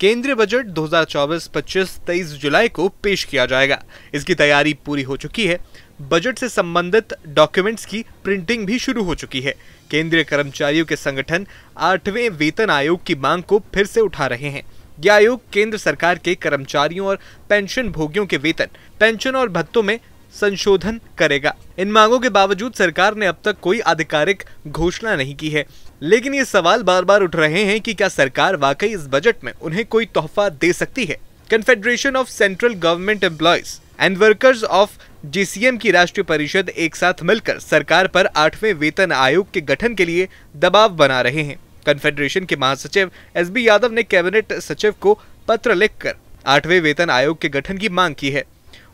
केंद्रीय बजट 2024-25 23 जुलाई को पेश किया जाएगा इसकी तैयारी पूरी हो चुकी है बजट से संबंधित डॉक्यूमेंट्स की प्रिंटिंग भी शुरू हो चुकी है केंद्रीय कर्मचारियों के संगठन आठवें वेतन आयोग की मांग को फिर से उठा रहे हैं यह आयोग केंद्र सरकार के कर्मचारियों और पेंशन भोगियों के वेतन पेंशन और भत्तों में संशोधन करेगा इन मांगों के बावजूद सरकार ने अब तक कोई आधिकारिक घोषणा नहीं की है लेकिन ये सवाल बार बार उठ रहे हैं कि क्या सरकार वाकई इस बजट में उन्हें कोई तोहफा दे सकती है confederation of central government employees and workers of GCM की राष्ट्रीय परिषद एक साथ मिलकर सरकार पर आठवें वेतन आयोग के गठन के लिए दबाव बना रहे हैं कन्फेडरेशन के महासचिव एस बी यादव ने कैबिनेट सचिव को पत्र लिखकर आठवें वेतन आयोग के गठन की मांग की है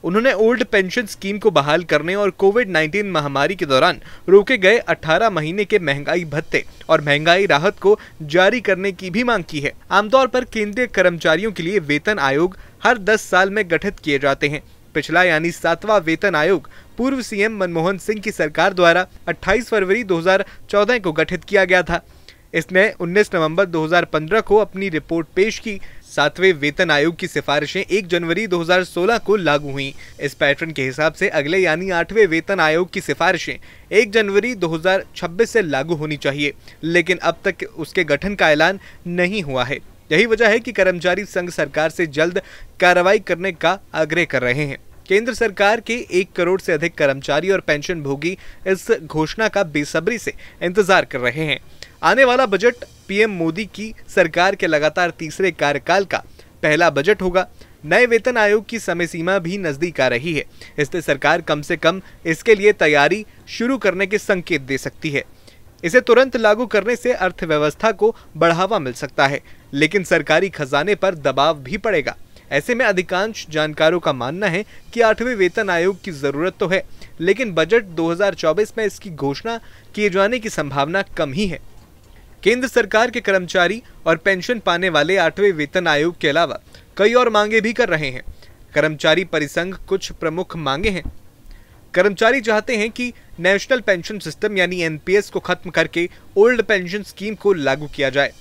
उन्होंने ओल्ड पेंशन स्कीम को बहाल करने और कोविड 19 महामारी के दौरान रोके गए 18 महीने के महंगाई भत्ते और महंगाई राहत को जारी करने की भी मांग की है आमतौर पर केंद्रीय कर्मचारियों के लिए वेतन आयोग हर 10 साल में गठित किए जाते हैं पिछला यानी सातवां वेतन आयोग पूर्व सीएम मनमोहन सिंह की सरकार द्वारा 28 फरवरी 2014 को गठित किया गया था इसने 19 नवंबर 2015 को अपनी रिपोर्ट पेश की सातवें वेतन आयोग की सिफारिशें 1 जनवरी 2016 को लागू हुई इस पैटर्न के हिसाब से अगले यानी आठवें वेतन आयोग की सिफारिशें 1 जनवरी 2026 से लागू होनी चाहिए लेकिन अब तक उसके गठन का ऐलान नहीं हुआ है यही वजह है कि कर्मचारी संघ सरकार से जल्द कार्रवाई करने का आग्रह कर रहे हैं केंद्र सरकार के एक करोड़ से अधिक कर्मचारी और पेंशन भोगी इस घोषणा का बेसब्री से इंतजार कर रहे हैं आने वाला बजट पीएम मोदी की सरकार के लगातार तीसरे कार्यकाल का पहला बजट होगा नए वेतन आयोग की समय सीमा भी नजदीक आ रही है इसलिए सरकार कम से कम इसके लिए तैयारी शुरू करने के संकेत दे सकती है इसे तुरंत लागू करने से अर्थव्यवस्था को बढ़ावा मिल सकता है लेकिन सरकारी खजाने पर दबाव भी पड़ेगा ऐसे में अधिकांश जानकारों का मानना है कि आठवें वेतन आयोग की जरूरत तो है लेकिन बजट 2024 में इसकी घोषणा किए जाने की संभावना कम ही है केंद्र सरकार के कर्मचारी और पेंशन पाने वाले आठवें वेतन आयोग के अलावा कई और मांगे भी कर रहे हैं कर्मचारी परिसंघ कुछ प्रमुख मांगे हैं कर्मचारी चाहते हैं कि नेशनल पेंशन सिस्टम यानी एनपीएस को खत्म करके ओल्ड पेंशन स्कीम को लागू किया जाए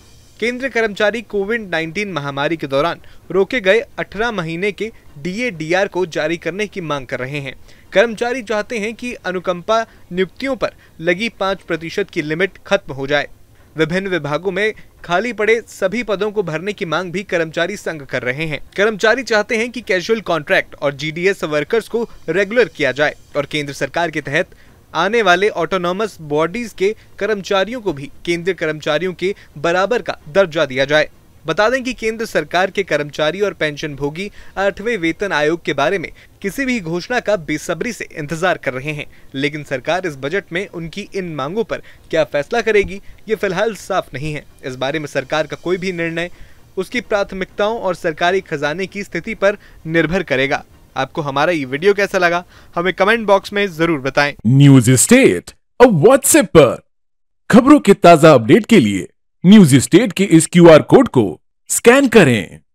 केंद्र कर्मचारी कोविड 19 महामारी के दौरान रोके गए 18 महीने के डी को जारी करने की मांग कर रहे हैं कर्मचारी चाहते हैं कि अनुकंपा नियुक्तियों पर लगी पाँच प्रतिशत की लिमिट खत्म हो जाए विभिन्न विभागों में खाली पड़े सभी पदों को भरने की मांग भी कर्मचारी संघ कर रहे हैं कर्मचारी चाहते हैं कि कैजुअल कॉन्ट्रैक्ट और जीडीएस वर्कर्स को रेगुलर किया जाए और केंद्र सरकार के तहत आने वाले ऑटोनॉमस बॉडीज के कर्मचारियों को भी केंद्रीय कर्मचारियों के बराबर का दर्जा दिया जाए बता दें कि केंद्र सरकार के कर्मचारी और पेंशन भोगी आठवें वेतन आयोग के बारे में किसी भी घोषणा का बेसब्री से इंतजार कर रहे हैं लेकिन सरकार इस बजट में उनकी इन मांगों पर क्या फैसला करेगी ये फिलहाल साफ नहीं है इस बारे में सरकार का कोई भी निर्णय उसकी प्राथमिकताओं और सरकारी खजाने की स्थिति पर निर्भर करेगा आपको हमारा ये वीडियो कैसा लगा हमें कमेंट बॉक्स में जरूर बताएं न्यूज स्टेट अब व्हाट्सएप पर खबरों के ताजा अपडेट के लिए न्यूज स्टेट के इस क्यूआर कोड को स्कैन करें